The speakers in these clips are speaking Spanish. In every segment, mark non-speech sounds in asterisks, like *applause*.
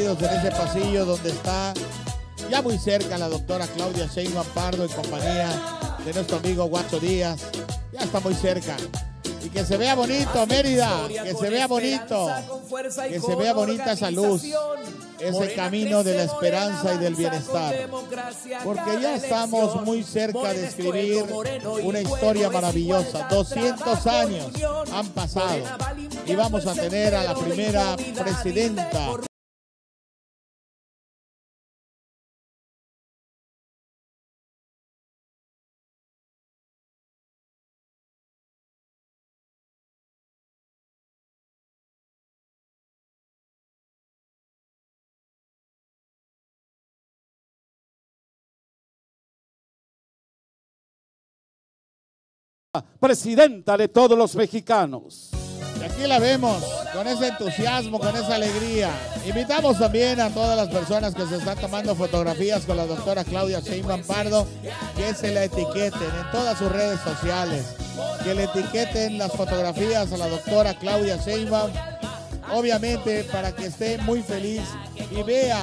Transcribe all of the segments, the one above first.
en ese pasillo donde está ya muy cerca la doctora Claudia Sheinbaum Pardo en compañía de nuestro amigo Guacho Díaz. Ya está muy cerca. Y que se vea bonito, Mérida. Que se vea bonito. Que se vea bonita esa luz. Ese camino de la esperanza y del bienestar. Porque ya estamos muy cerca de escribir una historia maravillosa. 200 años han pasado. Y vamos a tener a la primera presidenta. presidenta de todos los mexicanos. Y aquí la vemos, con ese entusiasmo, con esa alegría. Invitamos también a todas las personas que se están tomando fotografías con la doctora Claudia Sheinbaum Pardo, que se la etiqueten en todas sus redes sociales, que le etiqueten las fotografías a la doctora Claudia Sheinbaum, obviamente para que esté muy feliz y vea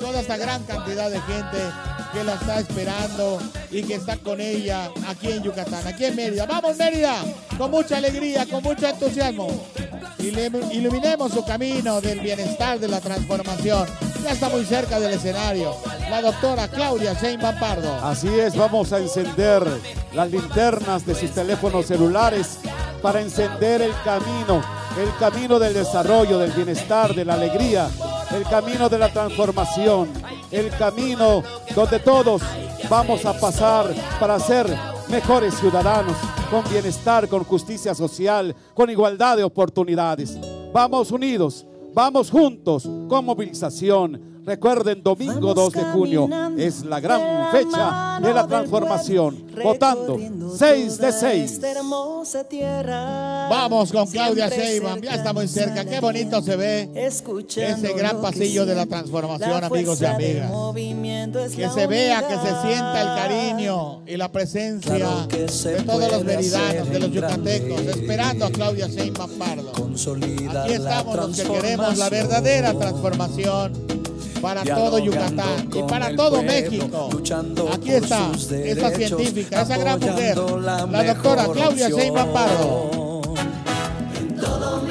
toda esta gran cantidad de gente que la está esperando y que está con ella aquí en Yucatán, aquí en Mérida. Vamos Mérida, con mucha alegría, con mucho entusiasmo. Iluminemos su camino del bienestar, de la transformación. Ya está muy cerca del escenario la doctora Claudia Sheinbaum Pardo. Así es, vamos a encender las linternas de sus teléfonos celulares para encender el camino, el camino del desarrollo, del bienestar, de la alegría, el camino de la transformación, el camino donde todos vamos a pasar para ser mejores ciudadanos, con bienestar, con justicia social, con igualdad de oportunidades. Vamos unidos, vamos juntos, con movilización. Recuerden, domingo 2 de junio es la gran fecha de la transformación. Votando 6 de 6. Vamos con Claudia Sheinbaum, Ya estamos cerca. Qué bonito se ve ese gran pasillo de la transformación, amigos y amigas. Que se vea, que se sienta el cariño y la presencia de todos los meridanos, de los yucatecos, esperando a Claudia Sheinbaum Pardo. Aquí estamos los que queremos la verdadera transformación para todo Yucatán y para todo México. Aquí está esta científica, esa gran mujer, la, doctora Claudia Seymour Pardo. Y todo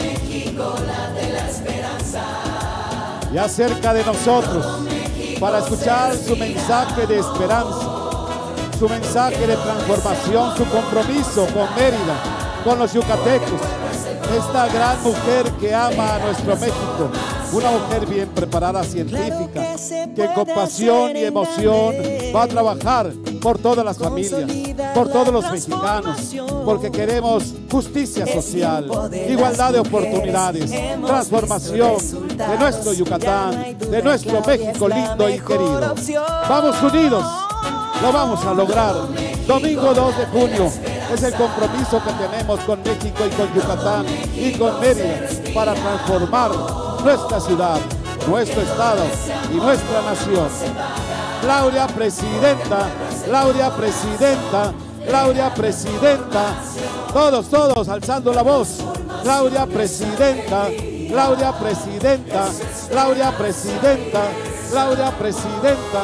de nosotros para escuchar su mensaje de esperanza, su mensaje de transformación, su compromiso con Mérida, con los yucatecos. Esta gran mujer que ama a nuestro México una mujer bien preparada, científica, que con pasión y emoción va a trabajar por todas las familias, por todos los mexicanos, porque queremos justicia social, igualdad de oportunidades, transformación de nuestro Yucatán, de nuestro México lindo y querido. Vamos unidos, lo vamos a lograr. Domingo 2 de junio es el compromiso que tenemos con México y con Yucatán y con Mérida para transformar nuestra ciudad, nuestro estado y nuestra nación. Claudia Presidenta, Claudia Presidenta, Claudia Presidenta, todos, todos alzando la voz. Claudia Presidenta, Claudia Presidenta, Claudia Presidenta, Claudia Presidenta.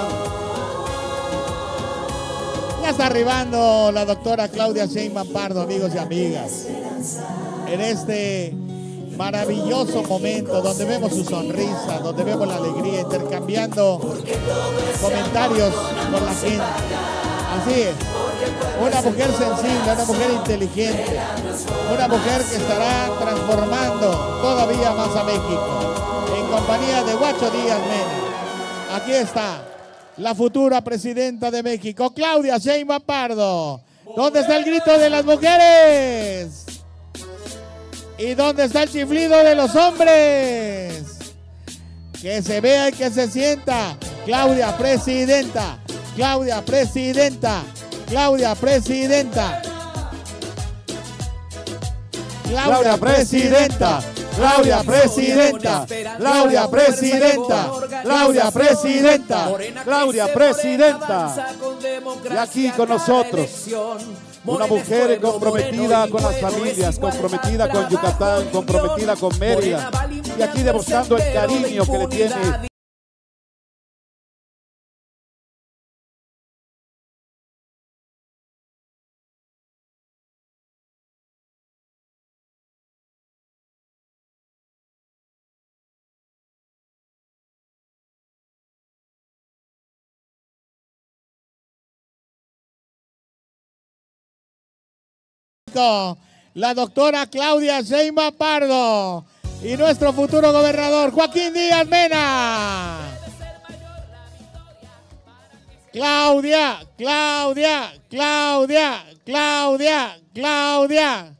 Ya está arribando la doctora Claudia Sheinbaum Pardo, amigos y amigas. En este maravilloso momento donde vemos su sonrisa, donde vemos la alegría, intercambiando comentarios con la gente. Así es. Una mujer sencilla, una mujer inteligente, una mujer que estará transformando todavía más a México. En compañía de Guacho Díaz Mena. Aquí está la futura presidenta de México, Claudia Sheinbaum Pardo. ¿Dónde está el grito de las mujeres? ¿Y dónde está el chiflido de los hombres? Que se vea y que se sienta. Claudia, presidenta. Claudia, presidenta. Claudia, presidenta. Claudia, presidenta. Claudia presidenta, Claudia presidenta, Claudia presidenta, Claudia presidenta, y aquí con nosotros una mujer comprometida con las familias, comprometida con Yucatán, comprometida con Mérida. Y aquí demostrando el cariño que le tiene la doctora Claudia Seymour Pardo y nuestro futuro gobernador Joaquín Díaz Mena. Claudia, Claudia, Claudia, Claudia, Claudia.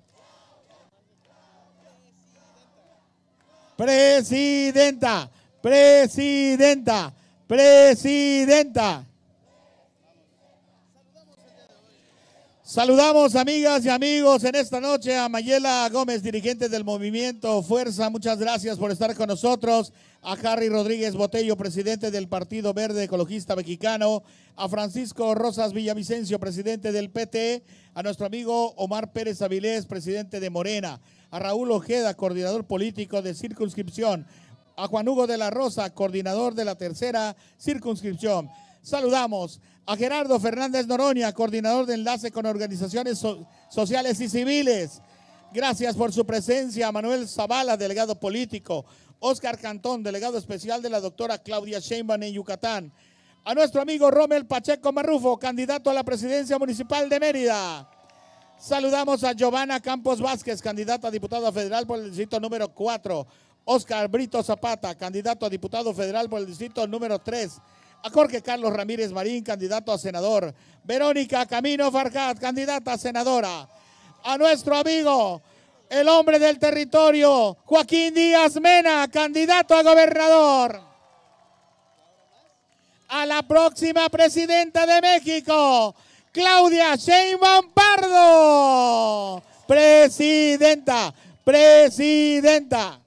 Presidenta, presidenta, presidenta. Saludamos amigas y amigos en esta noche a Mayela Gómez, dirigente del movimiento Fuerza. Muchas gracias por estar con nosotros. A Harry Rodríguez Botello, presidente del Partido Verde Ecologista Mexicano. A Francisco Rosas Villavicencio, presidente del PT. A nuestro amigo Omar Pérez Avilés, presidente de Morena. A Raúl Ojeda, coordinador político de circunscripción. A Juan Hugo de la Rosa, coordinador de la tercera circunscripción. Saludamos a Gerardo Fernández Noroña, coordinador de enlace con organizaciones sociales y civiles. Gracias por su presencia, Manuel Zavala, delegado político, Oscar Cantón, delegado especial de la doctora Claudia Sheinbaum en Yucatán, a nuestro amigo Romel Pacheco Marrufo, candidato a la presidencia municipal de Mérida. Saludamos a Giovanna Campos Vázquez, candidata a diputada federal por el distrito número 4. Oscar Brito Zapata, candidato a diputado federal por el distrito número 3 a Jorge Carlos Ramírez Marín, candidato a senador, Verónica Camino Farcat, candidata a senadora, a nuestro amigo, el hombre del territorio, Joaquín Díaz Mena, candidato a gobernador, a la próxima presidenta de México, Claudia Sheinbaum Pardo, presidenta, presidenta.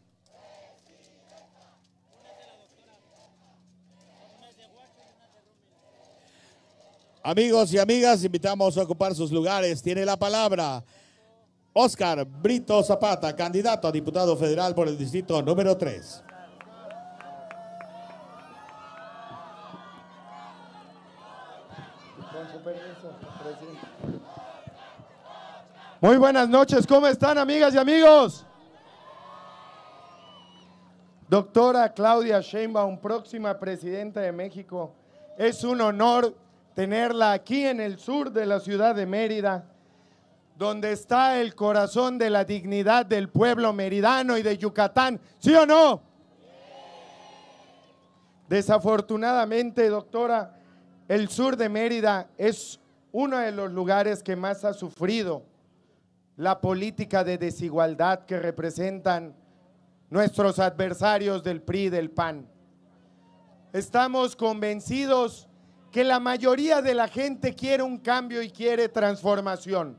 Amigos y amigas, invitamos a ocupar sus lugares. Tiene la palabra Oscar Brito Zapata, candidato a diputado federal por el distrito número 3. Muy buenas noches, ¿cómo están amigas y amigos? Doctora Claudia Sheinbaum, próxima presidenta de México, es un honor tenerla aquí en el sur de la ciudad de Mérida, donde está el corazón de la dignidad del pueblo meridano y de Yucatán, ¿sí o no? Desafortunadamente, doctora, el sur de Mérida es uno de los lugares que más ha sufrido la política de desigualdad que representan nuestros adversarios del PRI y del PAN. Estamos convencidos que la mayoría de la gente quiere un cambio y quiere transformación.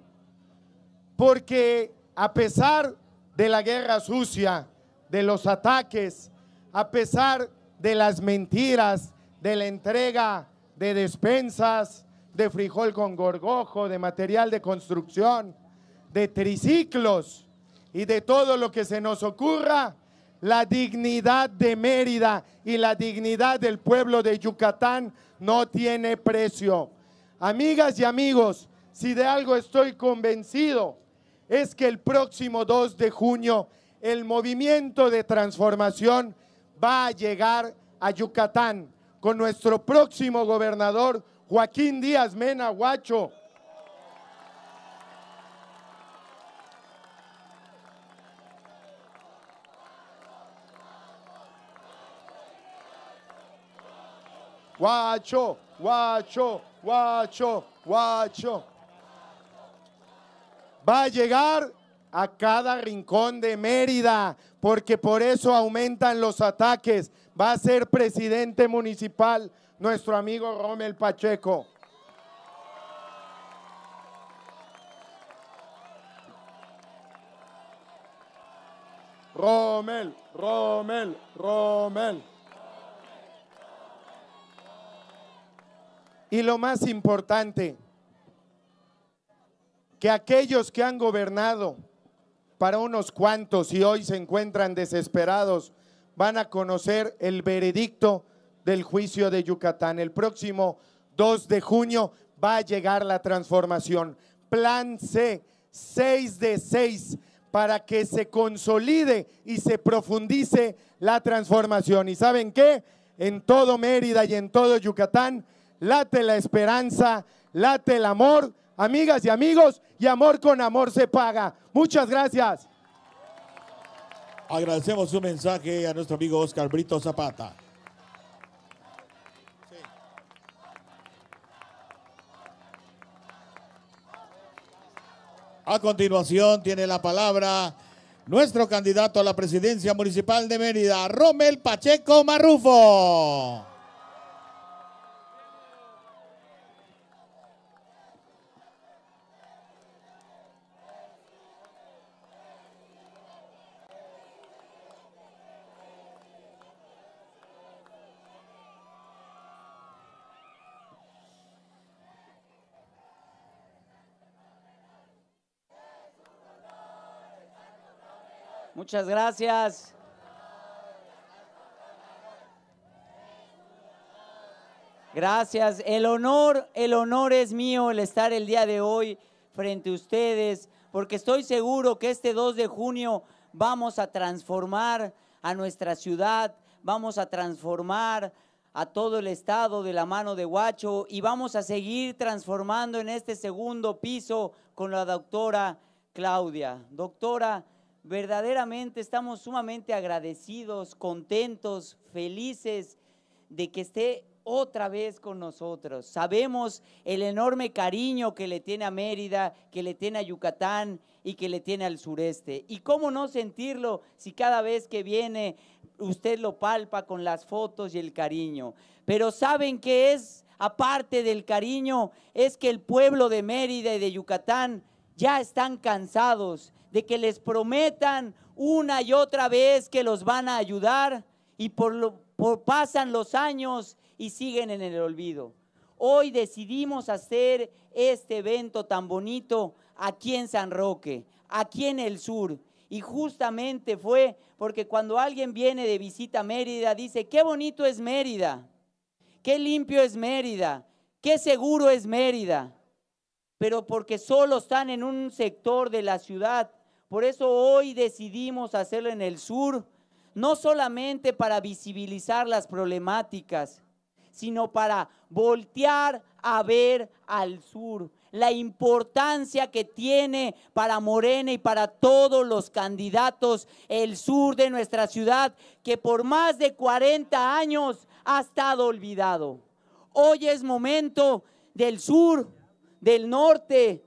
Porque a pesar de la guerra sucia, de los ataques, a pesar de las mentiras, de la entrega de despensas, de frijol con gorgojo, de material de construcción, de triciclos y de todo lo que se nos ocurra, la dignidad de Mérida y la dignidad del pueblo de Yucatán no tiene precio. Amigas y amigos, si de algo estoy convencido, es que el próximo 2 de junio el movimiento de transformación va a llegar a Yucatán con nuestro próximo gobernador, Joaquín Díaz Mena guacho, guacho, guacho, guacho. Va a llegar a cada rincón de Mérida, porque por eso aumentan los ataques. Va a ser presidente municipal nuestro amigo Romel Pacheco. Romel, Romel, Romel. Y lo más importante, que aquellos que han gobernado para unos cuantos y hoy se encuentran desesperados van a conocer el veredicto del juicio de Yucatán. El próximo 2 de junio va a llegar la transformación. Plan C, 6 de 6, para que se consolide y se profundice la transformación. ¿Y saben qué? En todo Mérida y en todo Yucatán late la esperanza, late el amor, amigas y amigos, y amor con amor se paga. Muchas gracias. Agradecemos su mensaje a nuestro amigo Oscar Brito Zapata. A continuación tiene la palabra nuestro candidato a la presidencia municipal de Mérida, Romel Pacheco Marrufo. Muchas gracias. Gracias. El honor, el honor es mío el estar el día de hoy frente a ustedes, porque estoy seguro que este 2 de junio vamos a transformar a nuestra ciudad, vamos a transformar a todo el estado de la mano de Guacho y vamos a seguir transformando en este segundo piso con la doctora Claudia. Doctora, verdaderamente estamos sumamente agradecidos, contentos, felices de que esté otra vez con nosotros. Sabemos el enorme cariño que le tiene a Mérida, que le tiene a Yucatán y que le tiene al sureste. ¿Y cómo no sentirlo si cada vez que viene usted lo palpa con las fotos y el cariño? Pero ¿saben que es? Aparte del cariño, es que el pueblo de Mérida y de Yucatán ya están cansados de que les prometan una y otra vez que los van a ayudar y por, lo, pasan los años y siguen en el olvido. Hoy decidimos hacer este evento tan bonito aquí en San Roque, aquí en el sur. Y justamente fue porque cuando alguien viene de visita a Mérida, dice, qué bonito es Mérida, qué limpio es Mérida, qué seguro es Mérida. Pero porque solo están en un sector de la ciudad, por eso hoy decidimos hacerlo en el sur, no solamente para visibilizar las problemáticas, sino para voltear a ver al sur, la importancia que tiene para Morena y para todos los candidatos el sur de nuestra ciudad, que por más de 40 años ha estado olvidado. Hoy es momento del sur, del norte,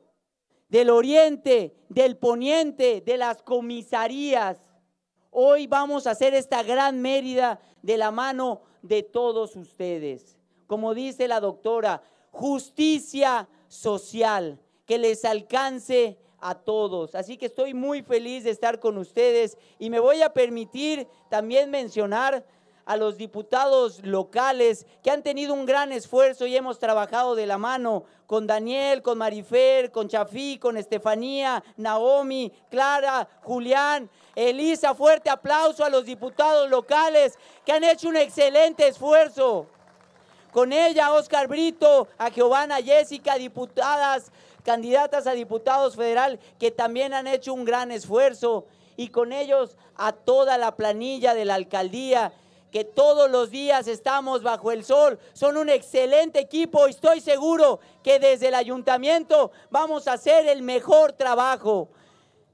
del oriente, del poniente, de las comisarías. Hoy vamos a hacer esta gran Mérida de la mano de todos ustedes. Como dice la doctora, justicia social que les alcance a todos. Así que estoy muy feliz de estar con ustedes y me voy a permitir también mencionar a los diputados locales que han tenido un gran esfuerzo y hemos trabajado de la mano con Daniel, con Marifer, con Chafí, con Estefanía, Naomi, Clara, Julián, Elisa. Fuerte aplauso a los diputados locales que han hecho un excelente esfuerzo. Con ella, Oscar Brito, a Giovanna Jessica, diputadas, candidatas a diputados federal, que también han hecho un gran esfuerzo y con ellos a toda la planilla de la alcaldía que todos los días estamos bajo el sol. Son un excelente equipo y estoy seguro que desde el ayuntamiento vamos a hacer el mejor trabajo.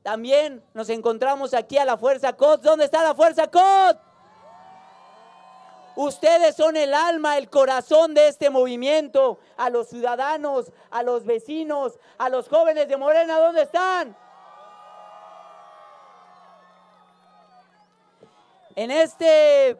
También nos encontramos aquí a la Fuerza COT. ¿Dónde está la Fuerza COT? Ustedes son el alma, el corazón de este movimiento. A los ciudadanos, a los vecinos, a los jóvenes de Morena, ¿dónde están? En este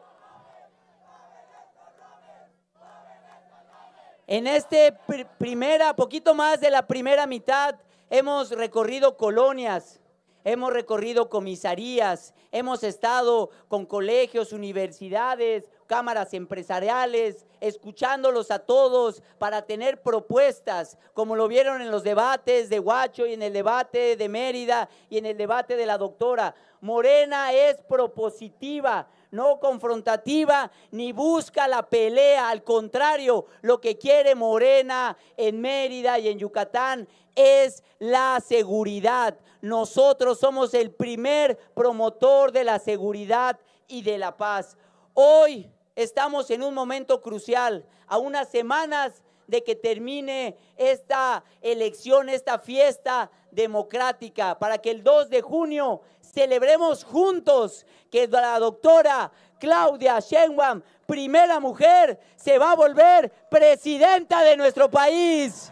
En este primera, poquito más de la primera mitad, hemos recorrido colonias, hemos recorrido comisarías, hemos estado con colegios, universidades, cámaras empresariales, escuchándolos a todos para tener propuestas, como lo vieron en los debates de Huacho y en el debate de Mérida y en el debate de la doctora. Morena es propositiva, no confrontativa, ni busca la pelea. Al contrario, lo que quiere Morena en Mérida y en Yucatán es la seguridad. Nosotros somos el primer promotor de la seguridad y de la paz. Hoy estamos en un momento crucial, a unas semanas de que termine esta elección, esta fiesta democrática, para que el 2 de junio Celebremos juntos que la doctora Claudia Sheinbaum, primera mujer, se va a volver presidenta de nuestro país.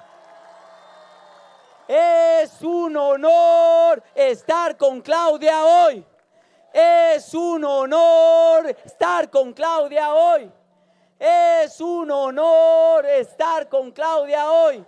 Es un honor estar con Claudia hoy. Es un honor estar con Claudia hoy. Es un honor estar con Claudia hoy.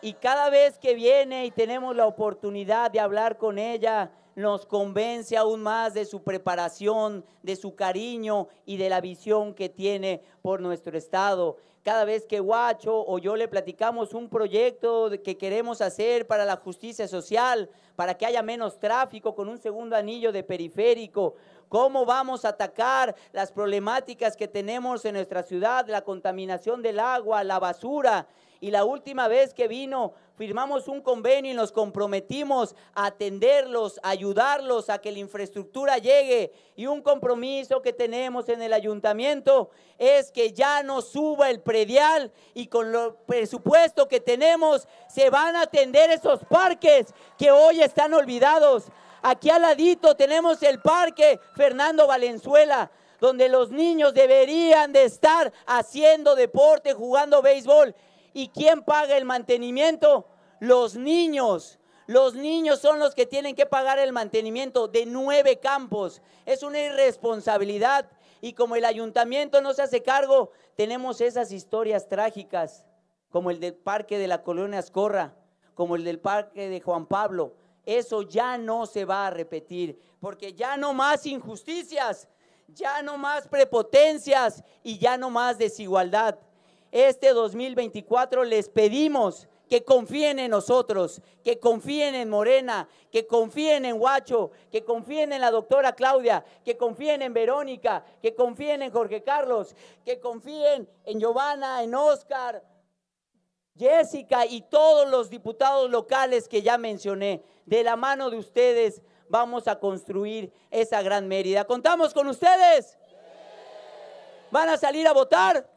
Y cada vez que viene y tenemos la oportunidad de hablar con ella, nos convence aún más de su preparación, de su cariño y de la visión que tiene por nuestro Estado. Cada vez que Guacho o yo le platicamos un proyecto que queremos hacer para la justicia social, para que haya menos tráfico con un segundo anillo de periférico, cómo vamos a atacar las problemáticas que tenemos en nuestra ciudad, la contaminación del agua, la basura, y la última vez que vino, firmamos un convenio y nos comprometimos a atenderlos, a ayudarlos, a que la infraestructura llegue. Y un compromiso que tenemos en el ayuntamiento es que ya no suba el predial y con lo presupuesto que tenemos se van a atender esos parques que hoy están olvidados. Aquí al ladito tenemos el parque Fernando Valenzuela donde los niños deberían de estar haciendo deporte, jugando béisbol ¿Y quién paga el mantenimiento? Los niños. Los niños son los que tienen que pagar el mantenimiento de nueve campos. Es una irresponsabilidad. Y como el ayuntamiento no se hace cargo, tenemos esas historias trágicas, como el del parque de la colonia Ascorra, como el del parque de Juan Pablo. Eso ya no se va a repetir, porque ya no más injusticias, ya no más prepotencias y ya no más desigualdad este 2024 les pedimos que confíen en nosotros, que confíen en Morena, que confíen en Huacho, que confíen en la doctora Claudia, que confíen en Verónica, que confíen en Jorge Carlos, que confíen en Giovanna, en Oscar, Jessica y todos los diputados locales que ya mencioné. De la mano de ustedes vamos a construir esa gran Mérida. ¿Contamos con ustedes? ¿Van a salir a votar?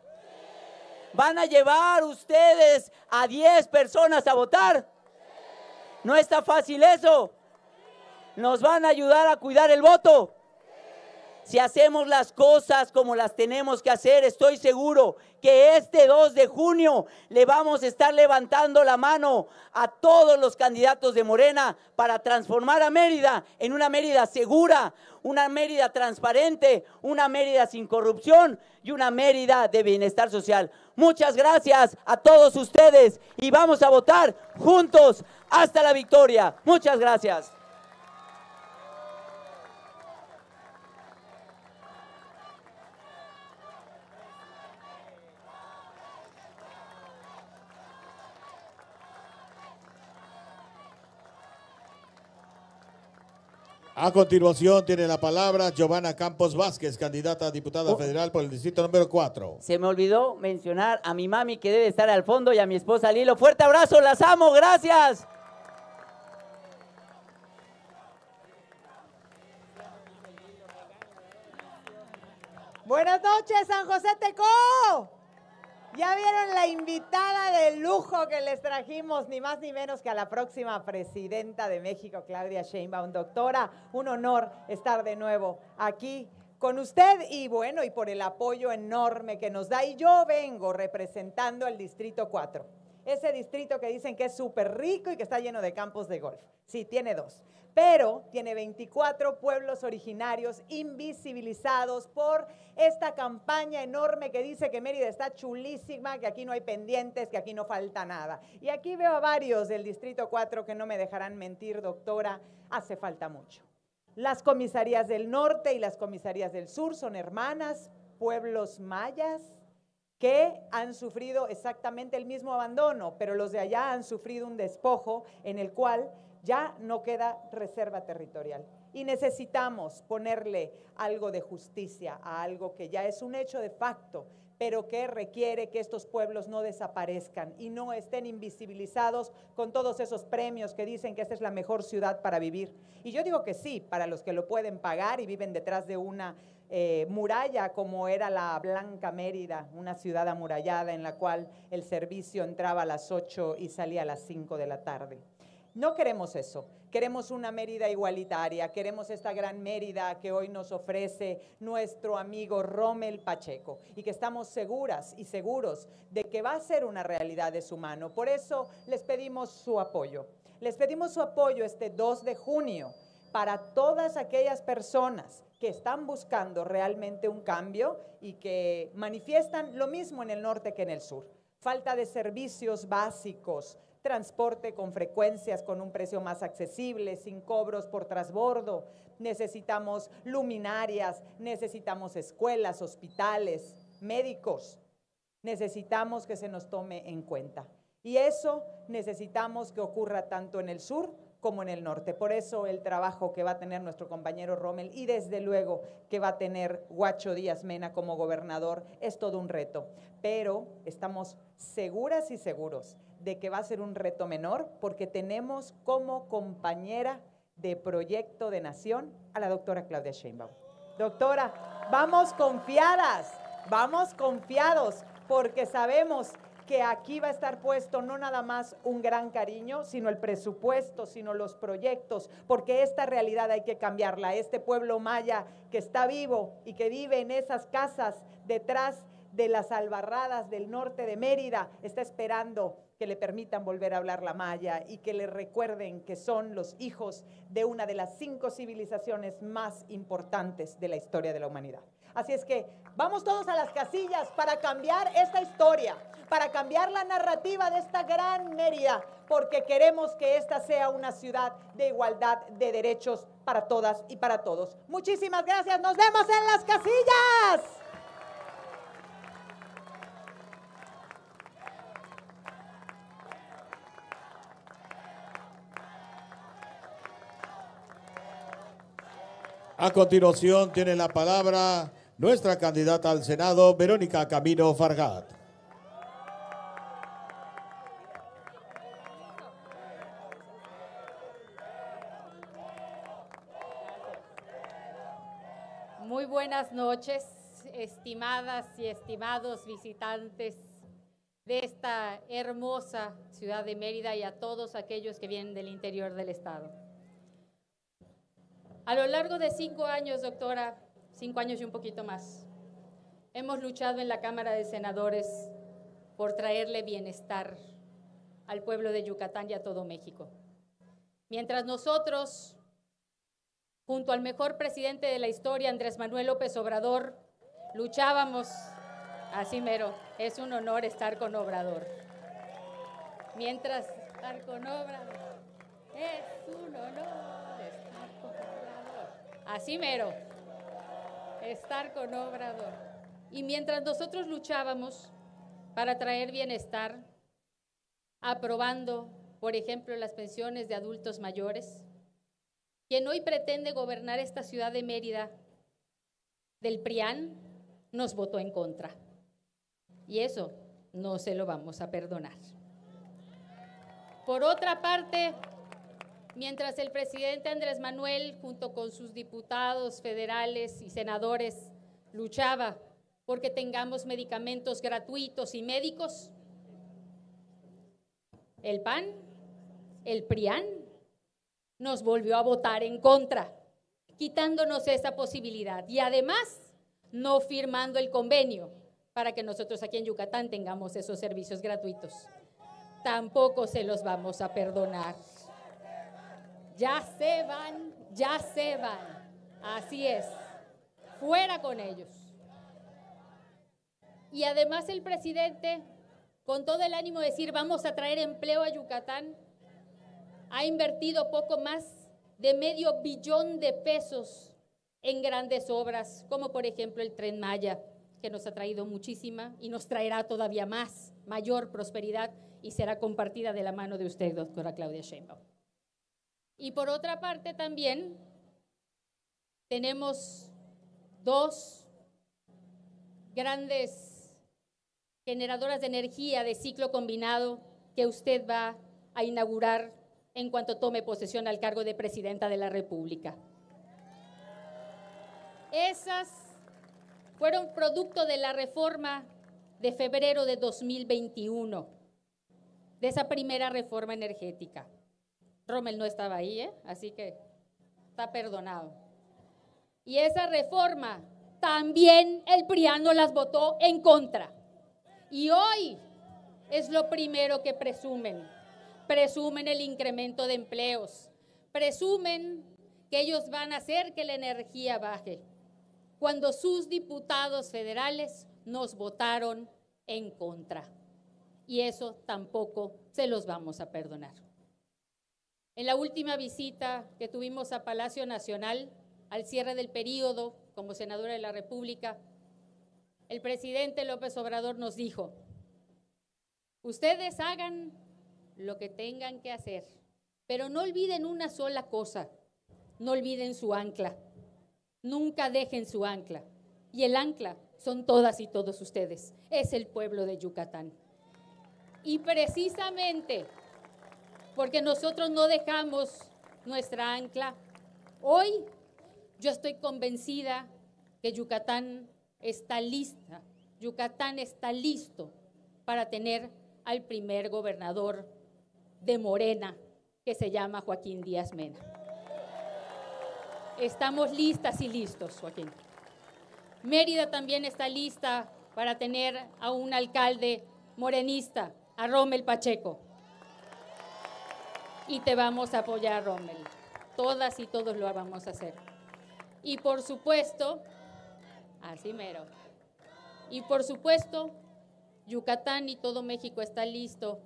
¿Van a llevar ustedes a 10 personas a votar? No está fácil eso. ¿Nos van a ayudar a cuidar el voto? Si hacemos las cosas como las tenemos que hacer, estoy seguro que este 2 de junio le vamos a estar levantando la mano a todos los candidatos de Morena para transformar a Mérida en una Mérida segura, una Mérida transparente, una Mérida sin corrupción y una Mérida de bienestar social. Muchas gracias a todos ustedes y vamos a votar juntos hasta la victoria. Muchas gracias. A continuación tiene la palabra Giovanna Campos Vázquez, candidata a diputada oh. federal por el distrito número 4. Se me olvidó mencionar a mi mami que debe estar al fondo y a mi esposa Lilo. Fuerte abrazo, las amo, gracias. Buenas noches, San José Teco. Ya vieron la invitada de lujo que les trajimos, ni más ni menos que a la próxima presidenta de México, Claudia Sheinbaum, doctora. Un honor estar de nuevo aquí con usted y bueno, y por el apoyo enorme que nos da. Y yo vengo representando el Distrito 4, ese distrito que dicen que es súper rico y que está lleno de campos de golf. Sí, tiene dos pero tiene 24 pueblos originarios invisibilizados por esta campaña enorme que dice que Mérida está chulísima, que aquí no hay pendientes, que aquí no falta nada. Y aquí veo a varios del Distrito 4 que no me dejarán mentir, doctora, hace falta mucho. Las comisarías del norte y las comisarías del sur son hermanas, pueblos mayas que han sufrido exactamente el mismo abandono, pero los de allá han sufrido un despojo en el cual ya no queda reserva territorial. Y necesitamos ponerle algo de justicia a algo que ya es un hecho de facto, pero que requiere que estos pueblos no desaparezcan y no estén invisibilizados con todos esos premios que dicen que esta es la mejor ciudad para vivir. Y yo digo que sí, para los que lo pueden pagar y viven detrás de una eh, muralla como era la Blanca Mérida, una ciudad amurallada en la cual el servicio entraba a las 8 y salía a las 5 de la tarde. No queremos eso. Queremos una Mérida igualitaria, queremos esta gran Mérida que hoy nos ofrece nuestro amigo Rommel Pacheco y que estamos seguras y seguros de que va a ser una realidad de su mano. Por eso les pedimos su apoyo. Les pedimos su apoyo este 2 de junio para todas aquellas personas que están buscando realmente un cambio y que manifiestan lo mismo en el norte que en el sur. Falta de servicios básicos, transporte con frecuencias con un precio más accesible, sin cobros por transbordo, necesitamos luminarias, necesitamos escuelas, hospitales, médicos, necesitamos que se nos tome en cuenta. Y eso necesitamos que ocurra tanto en el sur como en el norte. Por eso el trabajo que va a tener nuestro compañero Rommel y desde luego que va a tener Guacho Díaz Mena como gobernador es todo un reto. Pero estamos seguras y seguros de que va a ser un reto menor porque tenemos como compañera de proyecto de nación a la doctora Claudia Sheinbaum. Doctora, vamos confiadas, vamos confiados porque sabemos que aquí va a estar puesto no nada más un gran cariño, sino el presupuesto, sino los proyectos, porque esta realidad hay que cambiarla. Este pueblo maya que está vivo y que vive en esas casas detrás de las albarradas del norte de Mérida, está esperando que le permitan volver a hablar la maya y que le recuerden que son los hijos de una de las cinco civilizaciones más importantes de la historia de la humanidad. Así es que vamos todos a las casillas para cambiar esta historia, para cambiar la narrativa de esta gran Mérida, porque queremos que esta sea una ciudad de igualdad de derechos para todas y para todos. Muchísimas gracias, nos vemos en las casillas. A continuación tiene la palabra nuestra candidata al Senado, Verónica Camino Fargat. Muy buenas noches, estimadas y estimados visitantes de esta hermosa ciudad de Mérida y a todos aquellos que vienen del interior del estado. A lo largo de cinco años, doctora, cinco años y un poquito más. Hemos luchado en la Cámara de Senadores por traerle bienestar al pueblo de Yucatán y a todo México. Mientras nosotros, junto al mejor presidente de la historia, Andrés Manuel López Obrador, luchábamos, así mero, es un honor estar con Obrador. Mientras estar con Obrador, es un honor estar con Obrador. Así mero estar con Obrador. Y mientras nosotros luchábamos para traer bienestar, aprobando, por ejemplo, las pensiones de adultos mayores, quien hoy pretende gobernar esta ciudad de Mérida del PRIAN nos votó en contra. Y eso no se lo vamos a perdonar. Por otra parte, mientras el presidente Andrés Manuel, junto con sus diputados federales y senadores, luchaba porque tengamos medicamentos gratuitos y médicos, el PAN, el PRIAN, nos volvió a votar en contra, quitándonos esa posibilidad y además no firmando el convenio para que nosotros aquí en Yucatán tengamos esos servicios gratuitos. Tampoco se los vamos a perdonar. Ya se van, ya se van. Así es. Fuera con ellos. Y además el presidente, con todo el ánimo de decir vamos a traer empleo a Yucatán, ha invertido poco más de medio billón de pesos en grandes obras, como por ejemplo el tren Maya, que nos ha traído muchísima y nos traerá todavía más, mayor prosperidad y será compartida de la mano de usted, doctora Claudia Sheinbaum. Y por otra parte también tenemos dos grandes generadoras de energía de ciclo combinado que usted va a inaugurar en cuanto tome posesión al cargo de presidenta de la República. Esas fueron producto de la reforma de febrero de 2021, de esa primera reforma energética. Rommel no estaba ahí, ¿eh? así que está perdonado. Y esa reforma también el Priano las votó en contra. Y hoy es lo primero que presumen. Presumen el incremento de empleos. Presumen que ellos van a hacer que la energía baje. Cuando sus diputados federales nos votaron en contra. Y eso tampoco se los vamos a perdonar. En la última visita que tuvimos a Palacio Nacional, al cierre del periodo como senadora de la República, el presidente López Obrador nos dijo, ustedes hagan lo que tengan que hacer, pero no olviden una sola cosa, no olviden su ancla, nunca dejen su ancla. Y el ancla son todas y todos ustedes, es el pueblo de Yucatán. Y precisamente porque nosotros no dejamos nuestra ancla. Hoy yo estoy convencida que Yucatán está lista, Yucatán está listo para tener al primer gobernador de Morena, que se llama Joaquín Díaz Mena. Estamos listas y listos, Joaquín. Mérida también está lista para tener a un alcalde morenista, a Rommel Pacheco y te vamos a apoyar, Rommel. Todas y todos lo vamos a hacer. Y por supuesto, así Y por supuesto, Yucatán y todo México está listo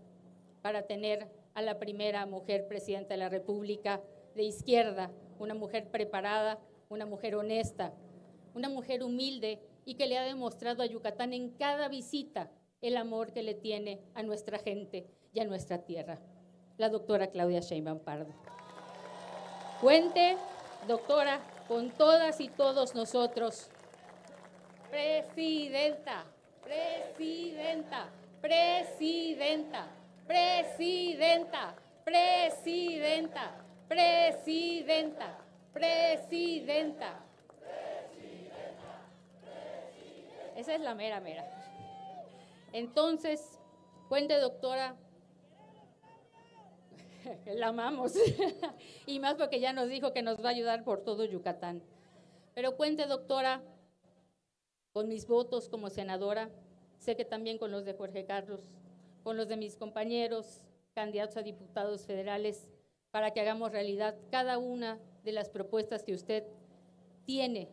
para tener a la primera mujer presidenta de la República de izquierda, una mujer preparada, una mujer honesta, una mujer humilde y que le ha demostrado a Yucatán en cada visita el amor que le tiene a nuestra gente y a nuestra tierra la doctora Claudia Sheinbaum Pardo. Cuente, doctora, con todas y todos nosotros. Presidenta, presidenta, presidenta, presidenta, presidenta, presidenta, presidenta. Esa es la mera mera. Entonces, cuente doctora *laughs* la amamos. *laughs* y más porque ya nos dijo que nos va a ayudar por todo Yucatán. Pero cuente, doctora, con mis votos como senadora, sé que también con los de Jorge Carlos, con los de mis compañeros, candidatos a diputados federales, para que hagamos realidad cada una de las propuestas que usted tiene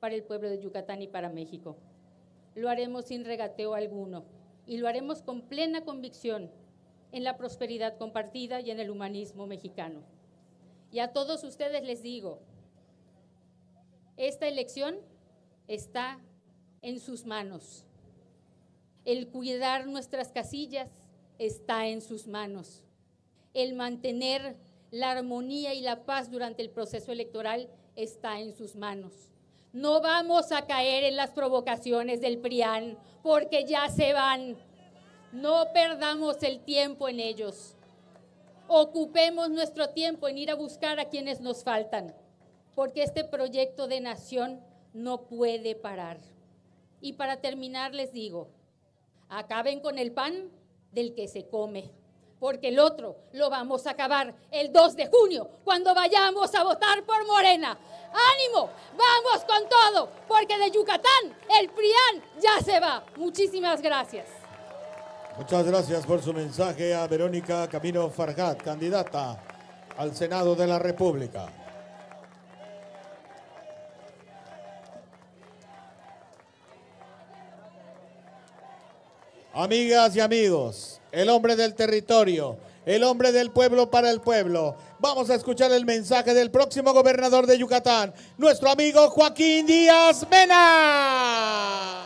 para el pueblo de Yucatán y para México. Lo haremos sin regateo alguno y lo haremos con plena convicción en la prosperidad compartida y en el humanismo mexicano. Y a todos ustedes les digo, esta elección está en sus manos. El cuidar nuestras casillas está en sus manos. El mantener la armonía y la paz durante el proceso electoral está en sus manos. No vamos a caer en las provocaciones del PRIAN porque ya se van. No perdamos el tiempo en ellos. Ocupemos nuestro tiempo en ir a buscar a quienes nos faltan, porque este proyecto de nación no puede parar. Y para terminar les digo, acaben con el pan del que se come, porque el otro lo vamos a acabar el 2 de junio, cuando vayamos a votar por Morena. ¡Ánimo! ¡Vamos con todo! Porque de Yucatán el frián ya se va. Muchísimas gracias. Muchas gracias por su mensaje a Verónica Camino Farjat, candidata al Senado de la República. Amigas y amigos, el hombre del territorio, el hombre del pueblo para el pueblo. Vamos a escuchar el mensaje del próximo gobernador de Yucatán, nuestro amigo Joaquín Díaz Mena.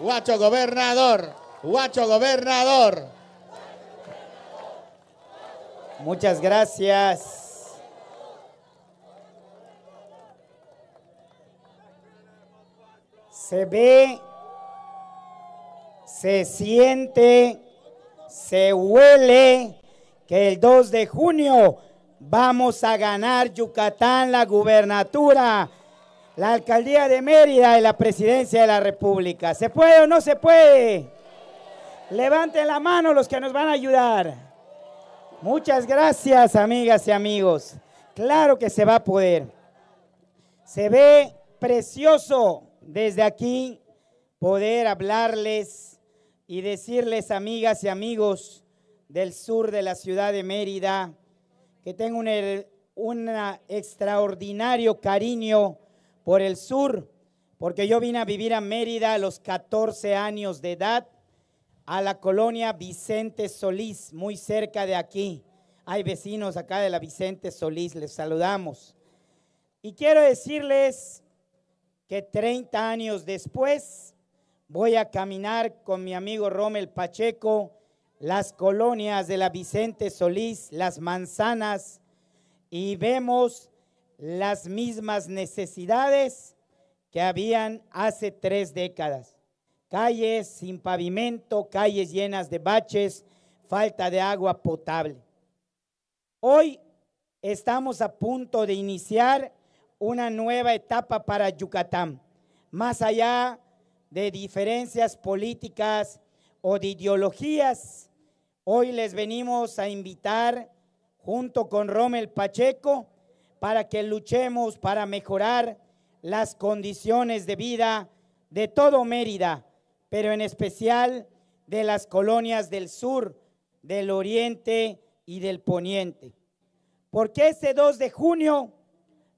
Guacho gobernador. Guacho Gobernador. Muchas gracias. Se ve, se siente, se huele que el 2 de junio vamos a ganar Yucatán la gubernatura, la alcaldía de Mérida y la presidencia de la República. ¿Se puede o no se puede? Levanten la mano los que nos van a ayudar. Muchas gracias, amigas y amigos. Claro que se va a poder. Se ve precioso desde aquí poder hablarles y decirles, amigas y amigos del sur de la ciudad de Mérida, que tengo un, er-, extraordinario cariño por el sur, porque yo vine a vivir a Mérida a los 14 años de edad a la colonia Vicente Solís, muy cerca de aquí. Hay vecinos acá de la Vicente Solís, les saludamos. Y quiero decirles que 30 años después voy a caminar con mi amigo Rommel Pacheco las colonias de la Vicente Solís, las manzanas, y vemos las mismas necesidades que habían hace tres décadas calles sin pavimento, calles llenas de baches, falta de agua potable. Hoy estamos a punto de iniciar una nueva etapa para Yucatán, más allá de diferencias políticas o de ideologías. Hoy les venimos a invitar junto con Rommel Pacheco para que luchemos para mejorar las condiciones de vida de todo Mérida pero en especial de las colonias del sur, del oriente y del poniente. Porque este 2 de junio,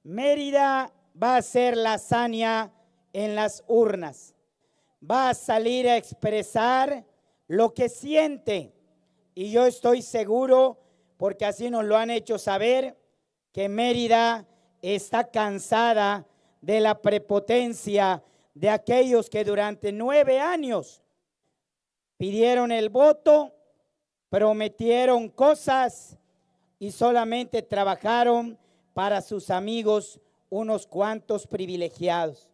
Mérida va a ser la hazaña en las urnas. Va a salir a expresar lo que siente. Y yo estoy seguro, porque así nos lo han hecho saber, que Mérida está cansada de la prepotencia de aquellos que durante nueve años pidieron el voto, prometieron cosas y solamente trabajaron para sus amigos unos cuantos privilegiados,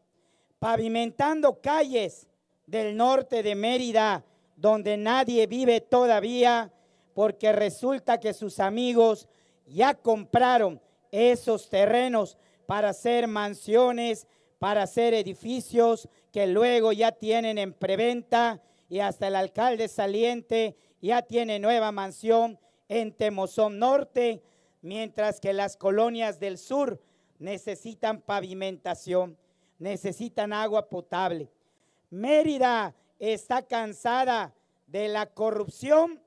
pavimentando calles del norte de Mérida donde nadie vive todavía porque resulta que sus amigos ya compraron esos terrenos para hacer mansiones para hacer edificios que luego ya tienen en preventa y hasta el alcalde saliente ya tiene nueva mansión en Temozón Norte, mientras que las colonias del sur necesitan pavimentación, necesitan agua potable. Mérida está cansada de la corrupción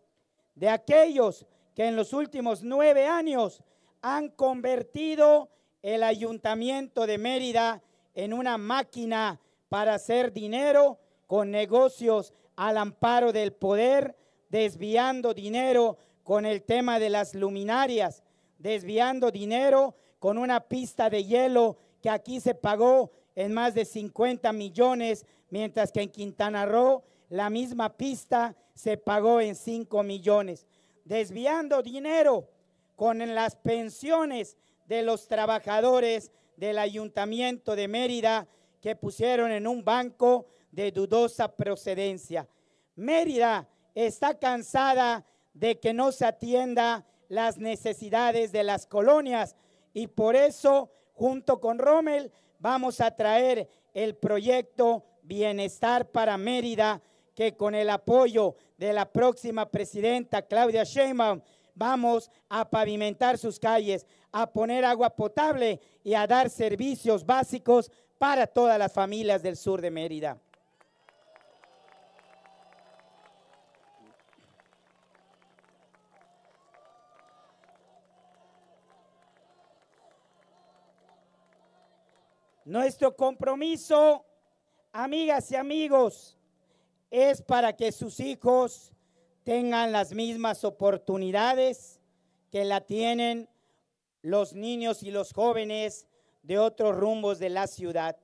de aquellos que en los últimos nueve años han convertido el ayuntamiento de Mérida en una máquina para hacer dinero con negocios al amparo del poder, desviando dinero con el tema de las luminarias, desviando dinero con una pista de hielo que aquí se pagó en más de 50 millones, mientras que en Quintana Roo la misma pista se pagó en 5 millones, desviando dinero con las pensiones de los trabajadores del Ayuntamiento de Mérida que pusieron en un banco de dudosa procedencia. Mérida está cansada de que no se atienda las necesidades de las colonias y por eso, junto con Rommel, vamos a traer el proyecto Bienestar para Mérida, que con el apoyo de la próxima presidenta Claudia Sheinbaum vamos a pavimentar sus calles a poner agua potable y a dar servicios básicos para todas las familias del sur de Mérida. Nuestro compromiso, amigas y amigos, es para que sus hijos tengan las mismas oportunidades que la tienen los niños y los jóvenes de otros rumbos de la ciudad.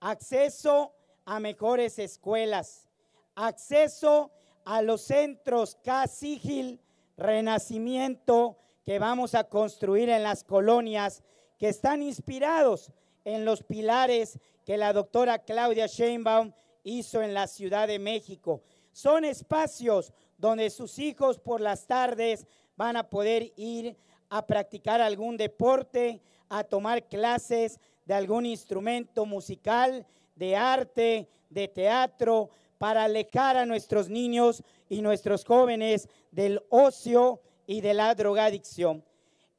Acceso a mejores escuelas, acceso a los centros Casigil Renacimiento que vamos a construir en las colonias que están inspirados en los pilares que la doctora Claudia Sheinbaum hizo en la Ciudad de México. Son espacios donde sus hijos por las tardes van a poder ir a practicar algún deporte, a tomar clases de algún instrumento musical, de arte, de teatro, para alejar a nuestros niños y nuestros jóvenes del ocio y de la drogadicción.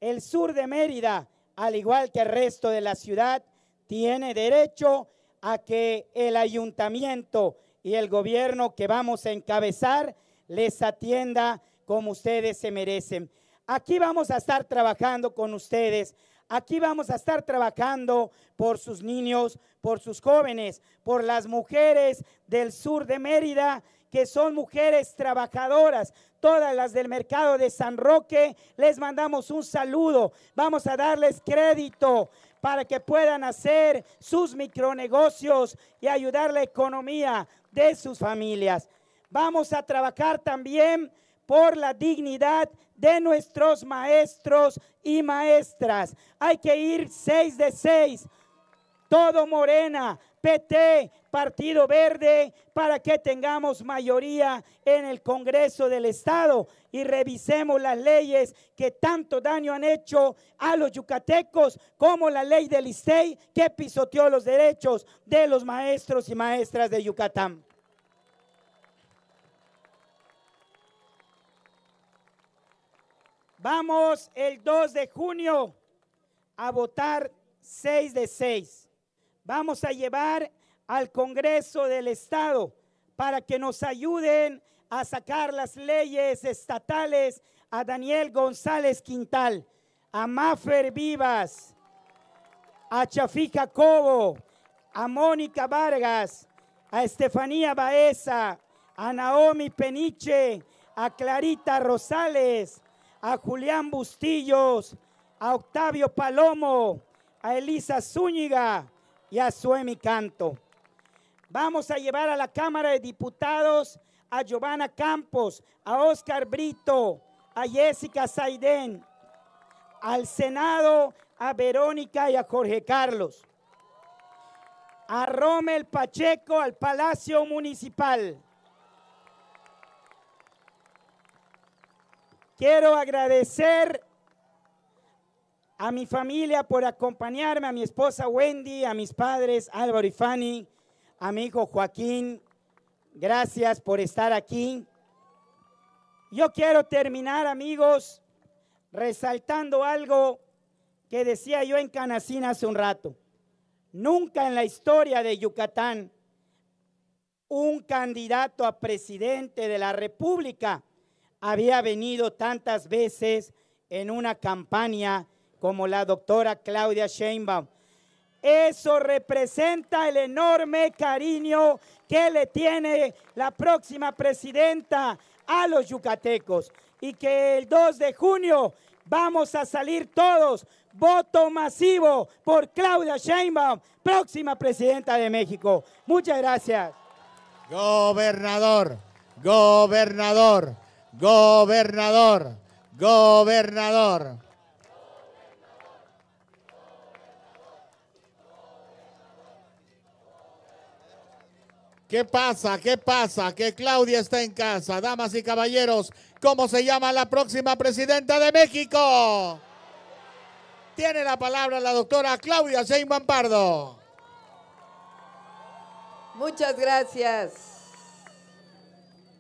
El sur de Mérida, al igual que el resto de la ciudad, tiene derecho a que el ayuntamiento y el gobierno que vamos a encabezar les atienda como ustedes se merecen. Aquí vamos a estar trabajando con ustedes. Aquí vamos a estar trabajando por sus niños, por sus jóvenes, por las mujeres del sur de Mérida, que son mujeres trabajadoras, todas las del mercado de San Roque, les mandamos un saludo. Vamos a darles crédito para que puedan hacer sus micronegocios y ayudar la economía de sus familias. Vamos a trabajar también por la dignidad de nuestros maestros y maestras. Hay que ir seis de seis. Todo Morena, PT, Partido Verde, para que tengamos mayoría en el Congreso del Estado y revisemos las leyes que tanto daño han hecho a los yucatecos, como la ley del ISTEI que pisoteó los derechos de los maestros y maestras de Yucatán. Vamos el 2 de junio a votar 6 de 6. Vamos a llevar al Congreso del Estado para que nos ayuden a sacar las leyes estatales a Daniel González Quintal, a Mafer Vivas, a Chafi Jacobo, a Mónica Vargas, a Estefanía Baeza, a Naomi Peniche, a Clarita Rosales, a Julián Bustillos, a Octavio Palomo, a Elisa Zúñiga y a Suemi Canto. Vamos a llevar a la Cámara de Diputados a Giovanna Campos, a Oscar Brito, a Jessica Saidén, al Senado a Verónica y a Jorge Carlos, a Romel Pacheco al Palacio Municipal. Quiero agradecer a mi familia por acompañarme, a mi esposa Wendy, a mis padres Álvaro y Fanny, a mi hijo Joaquín. Gracias por estar aquí. Yo quiero terminar, amigos, resaltando algo que decía yo en Canacín hace un rato. Nunca en la historia de Yucatán un candidato a presidente de la República había venido tantas veces en una campaña como la doctora Claudia Sheinbaum. Eso representa el enorme cariño que le tiene la próxima presidenta a los yucatecos y que el 2 de junio vamos a salir todos, voto masivo por Claudia Sheinbaum, próxima presidenta de México. Muchas gracias. Gobernador, gobernador, gobernador, gobernador. ¿Qué pasa? ¿Qué pasa? Que Claudia está en casa. Damas y caballeros, ¿cómo se llama la próxima presidenta de México? Tiene la palabra la doctora Claudia Sheinbaum Pardo. Muchas gracias.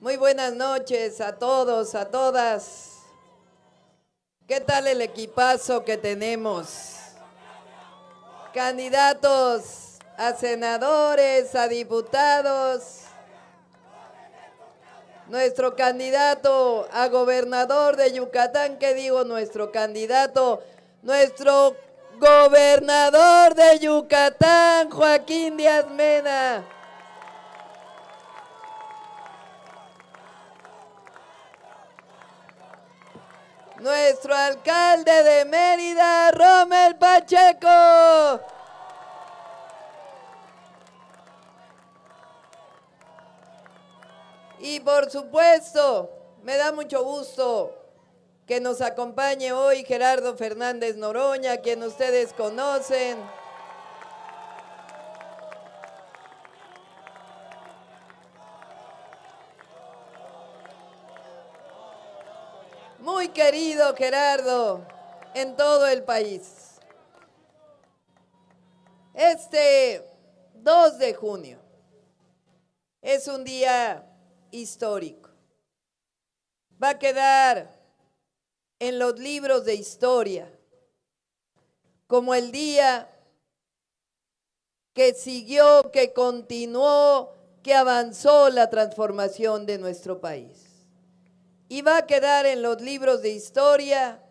Muy buenas noches a todos, a todas. ¿Qué tal el equipazo que tenemos? Candidatos a senadores, a diputados. Nuestro candidato a gobernador de Yucatán, que digo nuestro candidato, nuestro gobernador de Yucatán, Joaquín Díaz Mena. nuestro alcalde de Mérida, Romel Pacheco. Y por supuesto, me da mucho gusto que nos acompañe hoy Gerardo Fernández Noroña, quien ustedes conocen. querido Gerardo en todo el país. Este 2 de junio es un día histórico. Va a quedar en los libros de historia como el día que siguió, que continuó, que avanzó la transformación de nuestro país y va a quedar en los libros de historia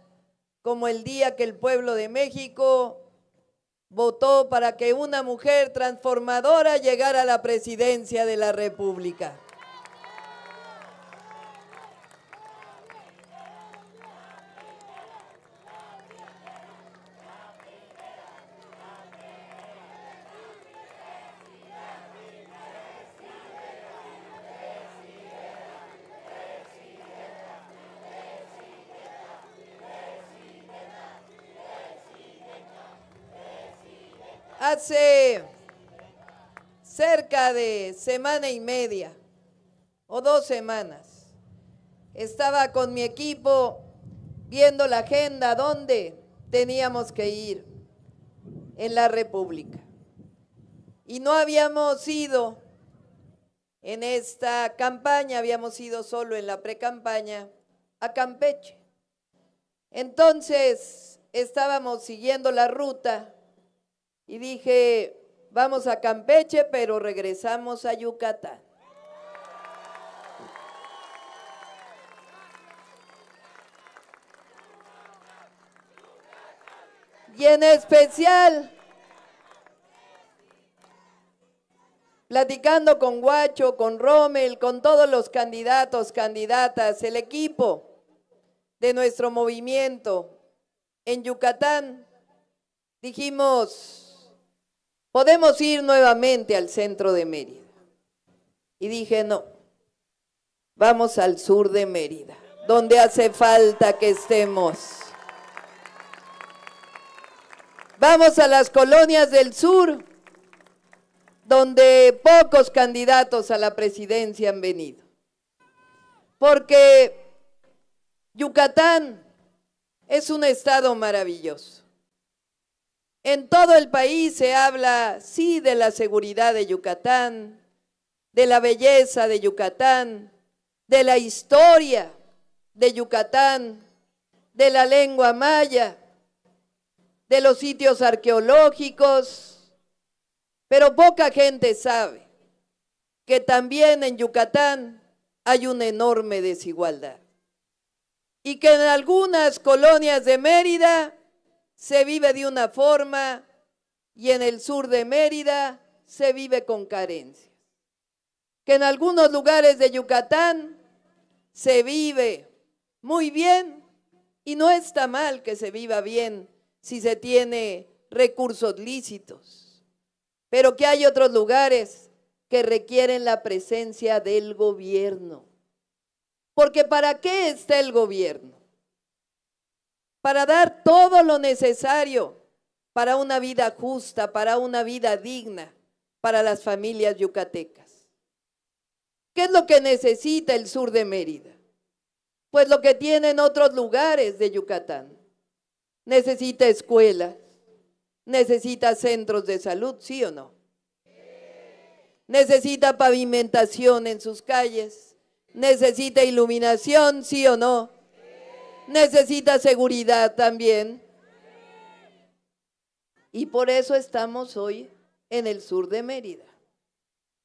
como el día que el pueblo de México votó para que una mujer transformadora llegara a la presidencia de la República. Hace cerca de semana y media o dos semanas, estaba con mi equipo viendo la agenda donde teníamos que ir en la República. Y no habíamos ido en esta campaña, habíamos ido solo en la precampaña a Campeche. Entonces estábamos siguiendo la ruta y dije, vamos a Campeche, pero regresamos a Yucatán. Y en especial, platicando con Guacho, con Rommel, con todos los candidatos, candidatas, el equipo de nuestro movimiento en Yucatán, dijimos, podemos ir nuevamente al centro de Mérida. Y dije, no, vamos al sur de Mérida, donde hace falta que estemos. Vamos a las colonias del sur, donde pocos candidatos a la presidencia han venido. Porque Yucatán es un estado maravilloso en todo el país se habla, sí, de la seguridad de Yucatán, de la belleza de Yucatán, de la historia de Yucatán, de la lengua maya, de los sitios arqueológicos, pero poca gente sabe que también en Yucatán hay una enorme desigualdad y que en algunas colonias de Mérida se vive de una forma y en el sur de Mérida se vive con carencia. Que en algunos lugares de Yucatán se vive muy bien y no está mal que se viva bien si se tiene recursos lícitos, pero que hay otros lugares que requieren la presencia del gobierno. Porque ¿para qué está el gobierno? para dar todo lo necesario para una vida justa, para una vida digna, para las familias yucatecas. ¿Qué es lo que necesita el sur de Mérida? Pues lo que tienen otros lugares de Yucatán. Necesita escuelas, necesita centros de salud, ¿sí o no? Necesita pavimentación en sus calles, necesita iluminación, ¿sí o no? necesita seguridad también. Y por eso estamos hoy en el sur de Mérida.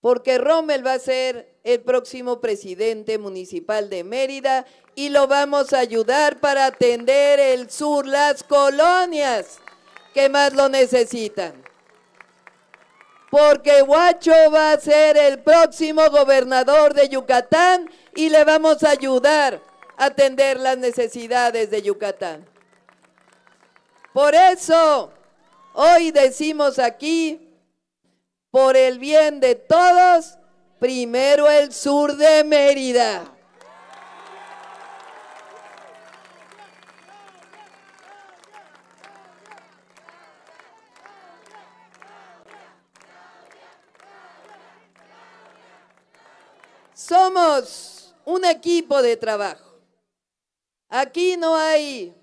Porque Rommel va a ser el próximo presidente municipal de Mérida y lo vamos a ayudar para atender el sur, las colonias que más lo necesitan. Porque Huacho va a ser el próximo gobernador de Yucatán y le vamos a ayudar atender las necesidades de Yucatán. Por eso, hoy decimos aquí, por el bien de todos, primero el sur de Mérida. Somos un equipo de trabajo. Aquí no hay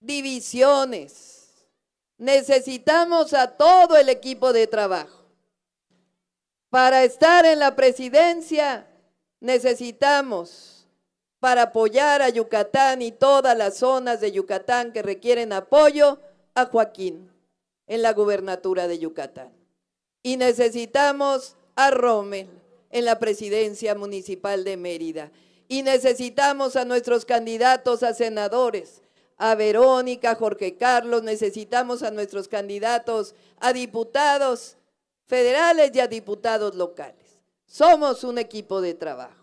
divisiones. Necesitamos a todo el equipo de trabajo. Para estar en la presidencia necesitamos, para apoyar a Yucatán y todas las zonas de Yucatán que requieren apoyo, a Joaquín en la gubernatura de Yucatán. Y necesitamos a Rommel en la presidencia municipal de Mérida. Y necesitamos a nuestros candidatos a senadores, a Verónica, Jorge Carlos, necesitamos a nuestros candidatos a diputados federales y a diputados locales. Somos un equipo de trabajo.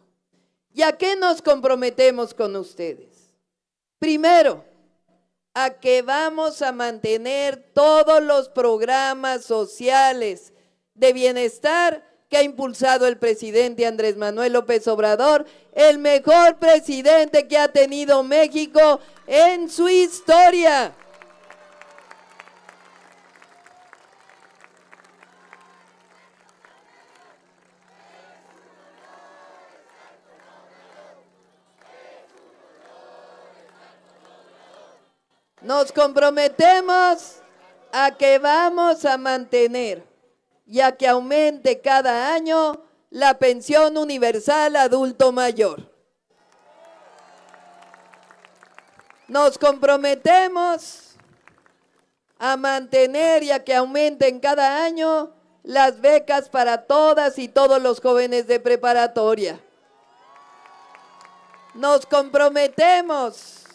¿Y a qué nos comprometemos con ustedes? Primero, a que vamos a mantener todos los programas sociales de bienestar que ha impulsado el presidente Andrés Manuel López Obrador, el mejor presidente que ha tenido México en su historia. Nos comprometemos a que vamos a mantener y a que aumente cada año la pensión universal adulto mayor. Nos comprometemos a mantener y a que aumenten cada año las becas para todas y todos los jóvenes de preparatoria. Nos comprometemos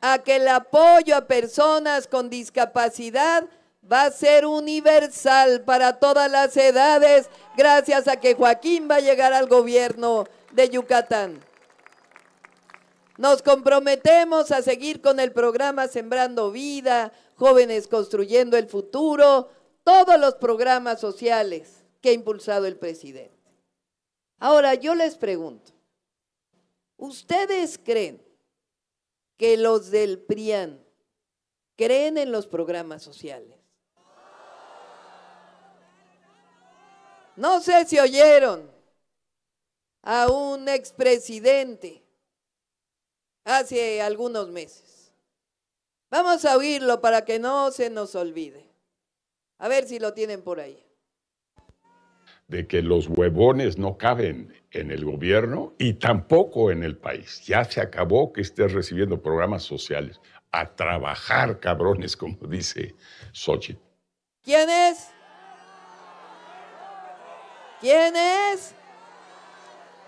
a que el apoyo a personas con discapacidad va a ser universal para todas las edades gracias a que Joaquín va a llegar al gobierno de Yucatán. Nos comprometemos a seguir con el programa Sembrando Vida, Jóvenes Construyendo el Futuro, todos los programas sociales que ha impulsado el presidente. Ahora yo les pregunto, ¿ustedes creen que los del PRIAN creen en los programas sociales? No sé si oyeron a un expresidente hace algunos meses. Vamos a oírlo para que no se nos olvide. A ver si lo tienen por ahí. De que los huevones no caben en el gobierno y tampoco en el país. Ya se acabó que estés recibiendo programas sociales. A trabajar, cabrones, como dice Xochitl. ¿Quién es? ¿Quién es?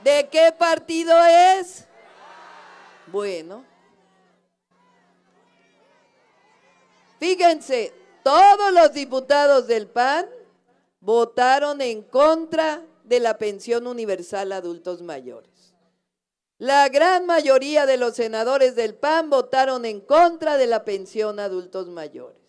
¿De qué partido es? Bueno. Fíjense, todos los diputados del PAN votaron en contra de la pensión universal a adultos mayores. La gran mayoría de los senadores del PAN votaron en contra de la pensión a adultos mayores.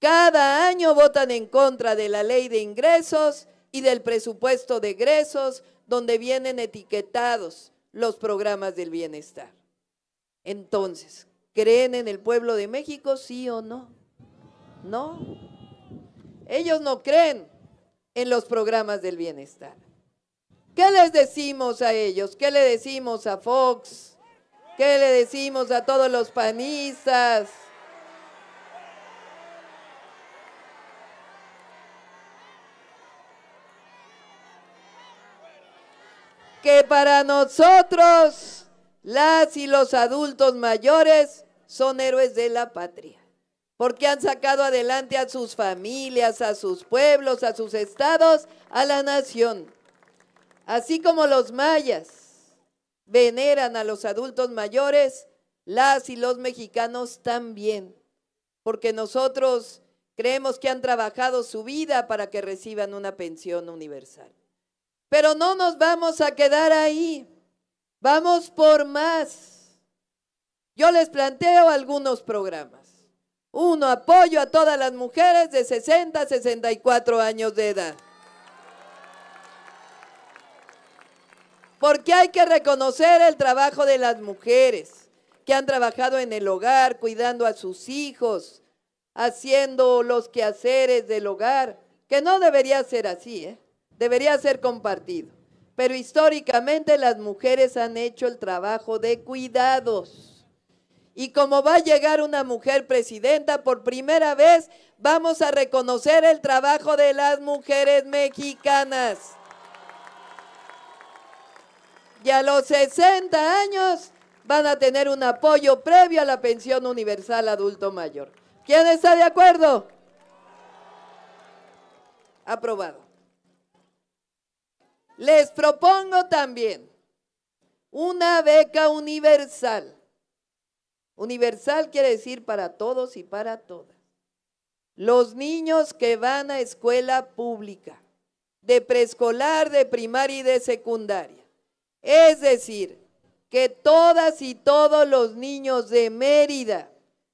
Cada año votan en contra de la ley de ingresos y del presupuesto de egresos, donde vienen etiquetados los programas del bienestar. Entonces, ¿creen en el pueblo de México, sí o no? No. Ellos no creen en los programas del bienestar. ¿Qué les decimos a ellos? ¿Qué le decimos a Fox? ¿Qué le decimos a todos los panistas? Que para nosotros, las y los adultos mayores son héroes de la patria. Porque han sacado adelante a sus familias, a sus pueblos, a sus estados, a la nación. Así como los mayas veneran a los adultos mayores, las y los mexicanos también, porque nosotros creemos que han trabajado su vida para que reciban una pensión universal. Pero no nos vamos a quedar ahí. Vamos por más. Yo les planteo algunos programas. Uno, apoyo a todas las mujeres de 60 a 64 años de edad. Porque hay que reconocer el trabajo de las mujeres que han trabajado en el hogar, cuidando a sus hijos, haciendo los quehaceres del hogar, que no debería ser así, ¿eh? debería ser compartido. Pero históricamente las mujeres han hecho el trabajo de cuidados. Y como va a llegar una mujer presidenta, por primera vez vamos a reconocer el trabajo de las mujeres mexicanas. Y a los 60 años van a tener un apoyo previo a la pensión universal adulto mayor. ¿Quién está de acuerdo? Aprobado. Les propongo también una beca universal. Universal quiere decir para todos y para todas. Los niños que van a escuela pública, de preescolar, de primaria y de secundaria. Es decir, que todas y todos los niños de Mérida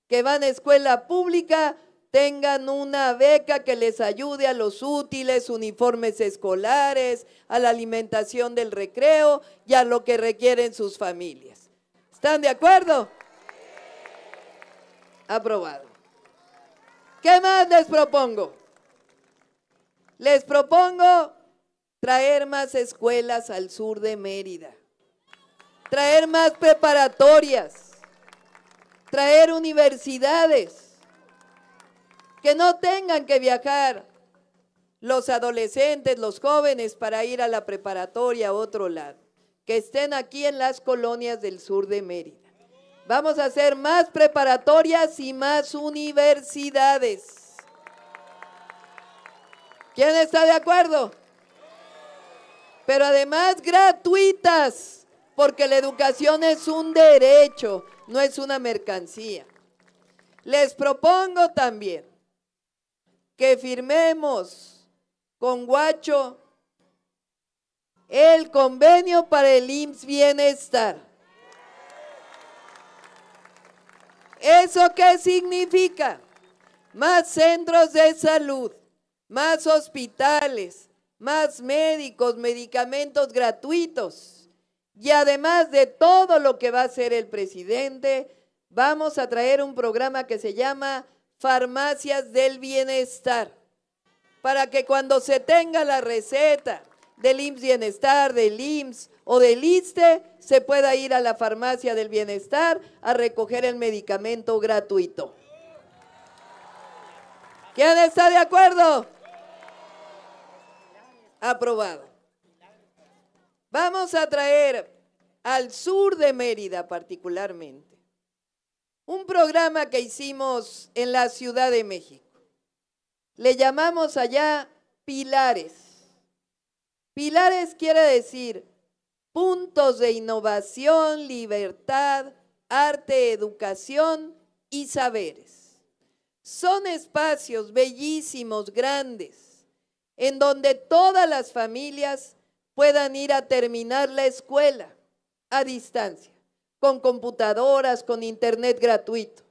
que van a escuela pública tengan una beca que les ayude a los útiles, uniformes escolares, a la alimentación del recreo y a lo que requieren sus familias. ¿Están de acuerdo? Aprobado. ¿Qué más les propongo? Les propongo traer más escuelas al sur de Mérida, traer más preparatorias, traer universidades, que no tengan que viajar los adolescentes, los jóvenes para ir a la preparatoria a otro lado, que estén aquí en las colonias del sur de Mérida. Vamos a hacer más preparatorias y más universidades. ¿Quién está de acuerdo? Pero además gratuitas, porque la educación es un derecho, no es una mercancía. Les propongo también que firmemos con Guacho el convenio para el IMSS Bienestar. ¿Eso qué significa? Más centros de salud, más hospitales, más médicos, medicamentos gratuitos. Y además de todo lo que va a hacer el presidente, vamos a traer un programa que se llama farmacias del bienestar, para que cuando se tenga la receta del IMSS Bienestar, del IMSS o del ISTE, se pueda ir a la farmacia del bienestar a recoger el medicamento gratuito. ¿Quién está de acuerdo? Aprobado. Vamos a traer al sur de Mérida particularmente un programa que hicimos en la Ciudad de México. Le llamamos allá pilares. Pilares quiere decir puntos de innovación, libertad, arte, educación y saberes. Son espacios bellísimos, grandes, en donde todas las familias puedan ir a terminar la escuela a distancia con computadoras, con internet gratuito.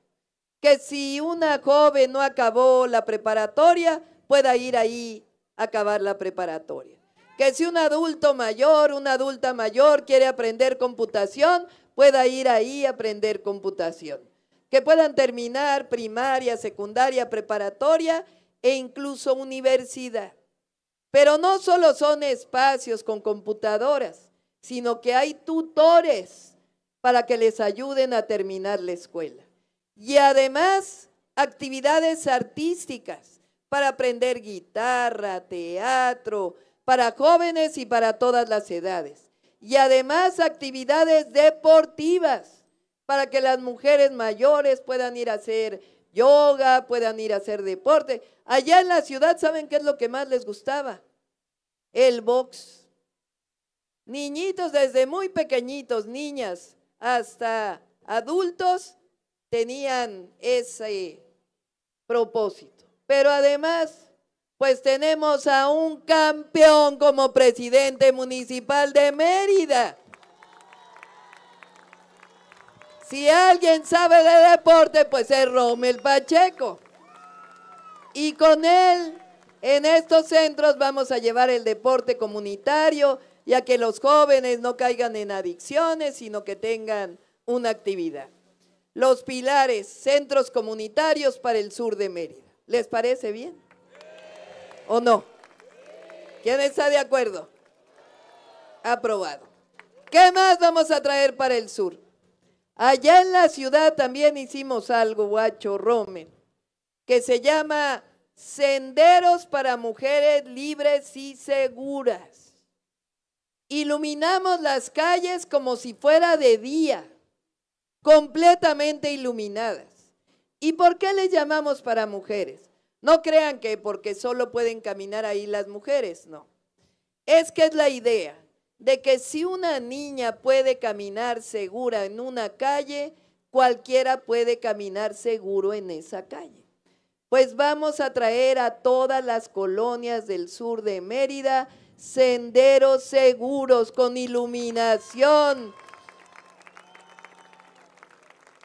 Que si una joven no acabó la preparatoria, pueda ir ahí a acabar la preparatoria. Que si un adulto mayor, una adulta mayor quiere aprender computación, pueda ir ahí a aprender computación. Que puedan terminar primaria, secundaria, preparatoria e incluso universidad. Pero no solo son espacios con computadoras, sino que hay tutores para que les ayuden a terminar la escuela. Y además, actividades artísticas para aprender guitarra, teatro, para jóvenes y para todas las edades. Y además, actividades deportivas para que las mujeres mayores puedan ir a hacer yoga, puedan ir a hacer deporte. Allá en la ciudad, ¿saben qué es lo que más les gustaba? El box. Niñitos desde muy pequeñitos, niñas, hasta adultos tenían ese propósito. Pero además, pues tenemos a un campeón como presidente municipal de Mérida. Si alguien sabe de deporte, pues es Romel Pacheco. Y con él, en estos centros vamos a llevar el deporte comunitario, y a que los jóvenes no caigan en adicciones, sino que tengan una actividad. Los pilares, centros comunitarios para el sur de Mérida. ¿Les parece bien? ¿O no? ¿Quién está de acuerdo? Aprobado. ¿Qué más vamos a traer para el sur? Allá en la ciudad también hicimos algo, guacho, Romen, que se llama Senderos para Mujeres Libres y Seguras. Iluminamos las calles como si fuera de día, completamente iluminadas. ¿Y por qué les llamamos para mujeres? No crean que porque solo pueden caminar ahí las mujeres, no. Es que es la idea de que si una niña puede caminar segura en una calle, cualquiera puede caminar seguro en esa calle. Pues vamos a traer a todas las colonias del sur de Mérida senderos seguros con iluminación,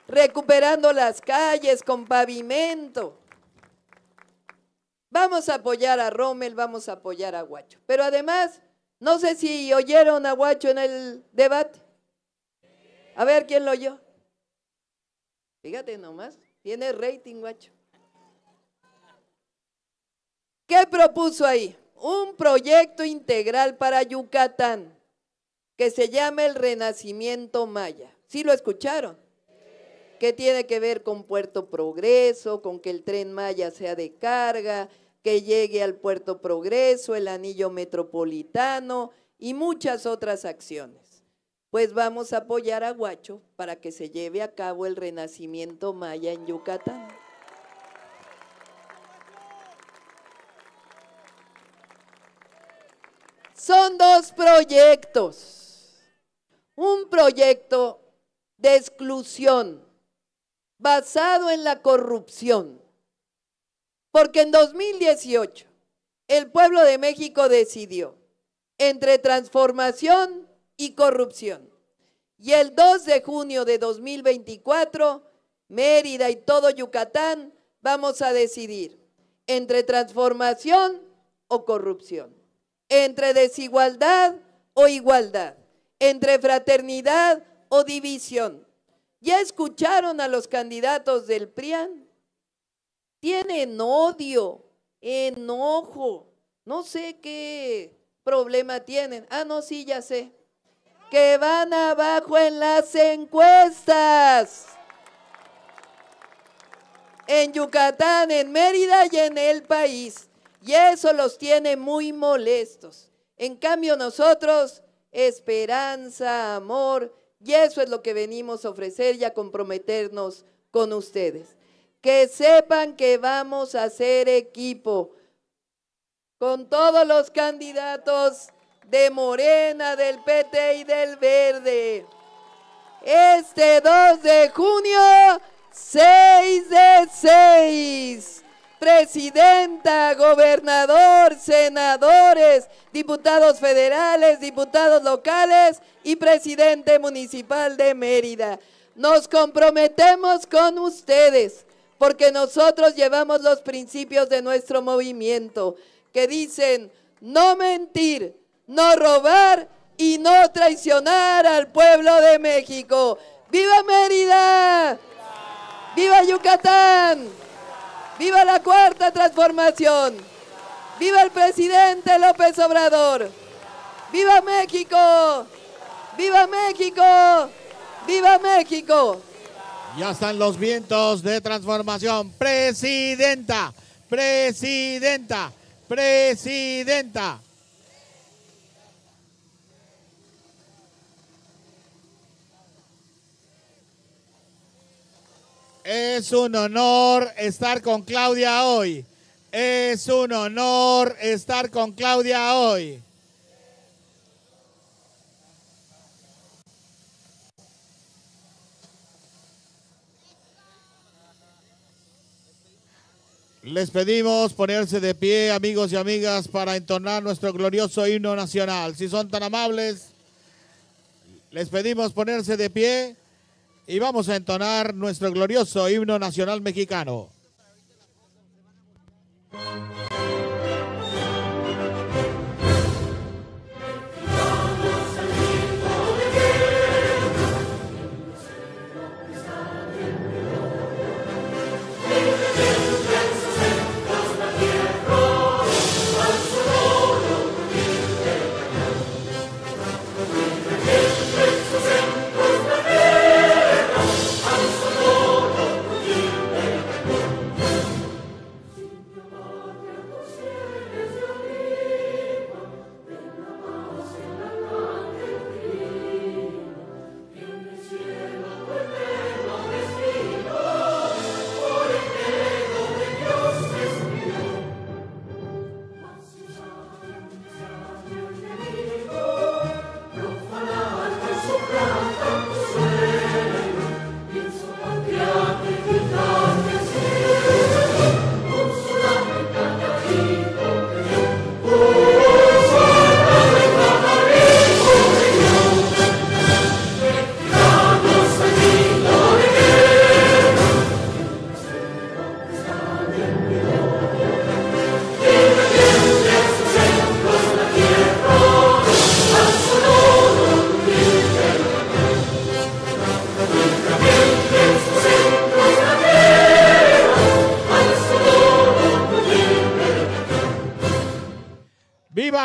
recuperando las calles con pavimento. Vamos a apoyar a Rommel, vamos a apoyar a Guacho. Pero además, no sé si oyeron a Guacho en el debate. A ver quién lo oyó. Fíjate nomás, tiene rating, Guacho. ¿Qué propuso ahí? un proyecto integral para Yucatán que se llama el Renacimiento Maya. ¿Sí lo escucharon? que tiene que ver con Puerto Progreso, con que el tren Maya sea de carga, que llegue al Puerto Progreso, el anillo metropolitano y muchas otras acciones. Pues vamos a apoyar a Guacho para que se lleve a cabo el renacimiento maya en Yucatán. Son dos proyectos. Un proyecto de exclusión basado en la corrupción. Porque en 2018 el pueblo de México decidió entre transformación y corrupción. Y el 2 de junio de 2024, Mérida y todo Yucatán vamos a decidir entre transformación o corrupción entre desigualdad o igualdad, entre fraternidad o división. ¿Ya escucharon a los candidatos del PRIAN? Tienen odio, enojo, no sé qué problema tienen. Ah, no, sí, ya sé. Que van abajo en las encuestas. En Yucatán, en Mérida y en el país. Y eso los tiene muy molestos. En cambio nosotros, esperanza, amor, y eso es lo que venimos a ofrecer y a comprometernos con ustedes. Que sepan que vamos a ser equipo con todos los candidatos de Morena, del PT y del Verde. Este 2 de junio, 6 de 6 presidenta, gobernador, senadores, diputados federales, diputados locales y presidente municipal de Mérida. Nos comprometemos con ustedes porque nosotros llevamos los principios de nuestro movimiento que dicen no mentir, no robar y no traicionar al pueblo de México. ¡Viva Mérida! ¡Viva Yucatán! ¡Viva la cuarta transformación! ¡Viva el presidente López Obrador! ¡Viva México! ¡Viva México! ¡Viva México! Ya están los vientos de transformación. Presidenta, presidenta, presidenta. Es un honor estar con Claudia hoy. Es un honor estar con Claudia hoy. Les pedimos ponerse de pie, amigos y amigas, para entonar nuestro glorioso himno nacional. Si son tan amables, les pedimos ponerse de pie y vamos a entonar nuestro glorioso himno nacional mexicano.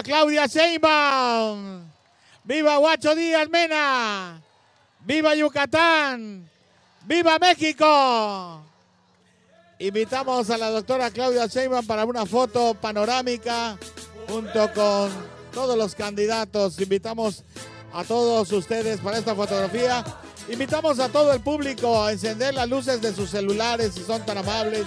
Claudia Sheinbaum, Viva Guacho Díaz Mena. Viva Yucatán. Viva México. Invitamos a la doctora Claudia Sheinbaum para una foto panorámica junto con todos los candidatos. Invitamos a todos ustedes para esta fotografía. Invitamos a todo el público a encender las luces de sus celulares, si son tan amables.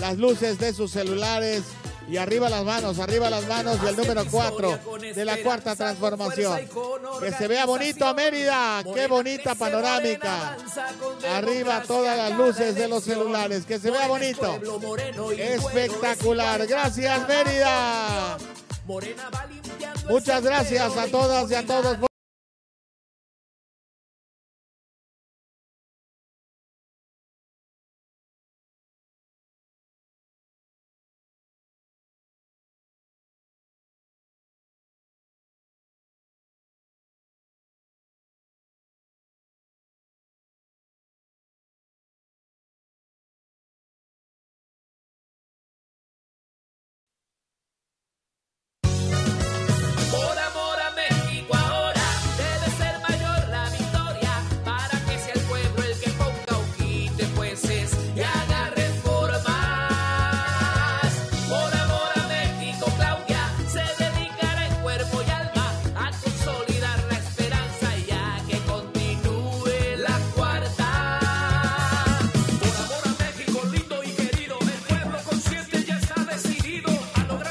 Las luces de sus celulares y arriba las manos, arriba las manos del número 4 de la cuarta transformación. Que se vea bonito Mérida, qué bonita panorámica. Arriba todas las luces de los celulares, que se vea bonito. Espectacular, gracias Mérida. Muchas gracias a todas y a todos.